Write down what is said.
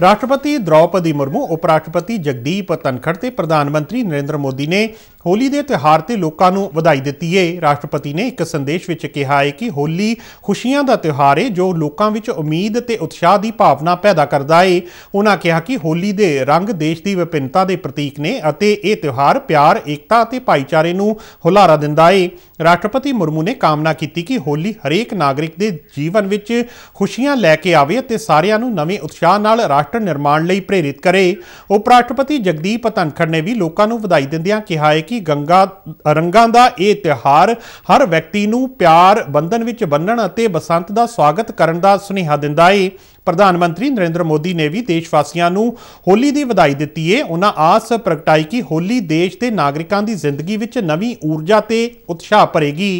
ਰਾਸ਼ਟਰਪਤੀ ਦ੍ਰੋਪਦੀ ਮੁਰਮੂ ਉਪ ਰਾਸ਼ਟਰਪਤੀ ਜਗਦੀਪ ਧਨਖੜ ਤੇ ਪ੍ਰਧਾਨ ਮੰਤਰੀ ਨਰਿੰਦਰ ਮੋਦੀ ਨੇ ਹੋਲੀ ਦੇ ਤਿਹਾਰ ਤੇ ਲੋਕਾਂ ਨੂੰ ਵਧਾਈ ਦਿੱਤੀ ਹੈ ਰਾਸ਼ਟਰਪਤੀ ਨੇ ਇੱਕ ਸੰਦੇਸ਼ ਵਿੱਚ ਕਿਹਾ ਹੈ ਕਿ ਹੋਲੀ ਖੁਸ਼ੀਆਂ ਦਾ ਤਿਹਾਰ ਹੈ ਜੋ ਲੋਕਾਂ ਵਿੱਚ ਉਮੀਦ ਤੇ ਉਤਸ਼ਾਹ ਦੀ ਭਾਵਨਾ ਪੈਦਾ ਕਰਦਾ ਹੈ ਉਹਨਾਂ ਕਿਹਾ ਕਿ ਹੋਲੀ ਦੇ ਰੰਗ ਦੇਸ਼ ਦੀ ਵਿਭਿੰਨਤਾ ਦੇ ਪ੍ਰਤੀਕ ਨੇ ਅਤੇ ਇਹ ਤਿਹਾਰ ਪਿਆਰ ਏਕਤਾ ਅਤੇ ਭਾਈਚਾਰੇ ਨੂੰ ਹੁਲਾਰਾ ਦਿੰਦਾ ਹੈ ਰਾਸ਼ਟਰਪਤੀ ਮੁਰਮੂ ਨੇ ਕਾਮਨਾ ਕੀਤੀ ਕਿ ਹੋਲੀ ਹਰੇਕ ਨਾਗਰਿਕ ਦੇ ਜੀਵਨ ਵਿੱਚ ਖੁਸ਼ੀਆਂ ਲੈ ਕੇ ਆਵੇ ਅਤੇ ਸਾਰਿਆਂ ਨੂੰ ਨਵੇਂ ਉਤਸ਼ਾਹ ਨਾਲ ਰਾਸ਼ਟਰ ਨਿਰਮਾਣ ਲਈ ਪ੍ਰੇਰਿਤ ਕਰੇ ਉਪ ਰਾਸ਼ਟਰਪਤੀ ਜਗਦੀਪ ਧਨਖੜ ਨੇ ਵੀ ਲੋਕਾਂ ਨੂੰ ਵਧਾਈ ਦਿੰਦਿਆਂ ਕਿਹਾ ਹੈ ਕਿ ਗੰਗਾ ਰੰਗਾਂ ਦਾ ਇਹ ਤਿਹਾਰ ਹਰ ਵਿਅਕਤੀ ਨੂੰ ਪਿਆਰ ਬੰਧਨ ਵਿੱਚ ਬੰਨਣ ਅਤੇ ਬਸੰਤ ਦਾ ਸਵਾਗਤ ਕਰਨ ਦਾ ਸੁਨੇਹਾ ਦਿੰਦਾ ਹੈ ਪ੍ਰਧਾਨ ਮੰਤਰੀ ਨਰਿੰਦਰ ਮੋਦੀ ਨੇ ਵੀ ਦੇਸ਼ ਵਾਸੀਆਂ ਨੂੰ ਹੋਲੀ ਦੀ ਵਧਾਈ ਦਿੱਤੀ ਹੈ ਉਹਨਾਂ ਆਸ ਪ੍ਰਗਟਾਈ ਕਿ ਹੋਲੀ ਦੇਸ਼ ਦੇ ਨਾਗਰਿਕਾਂ ਦੀ ਜ਼ਿੰਦਗੀ ਵਿੱਚ ਨਵੀਂ ਊਰਜਾ ਤੇ ਉਤਸ਼ਾਹ ਭਰੇਗੀ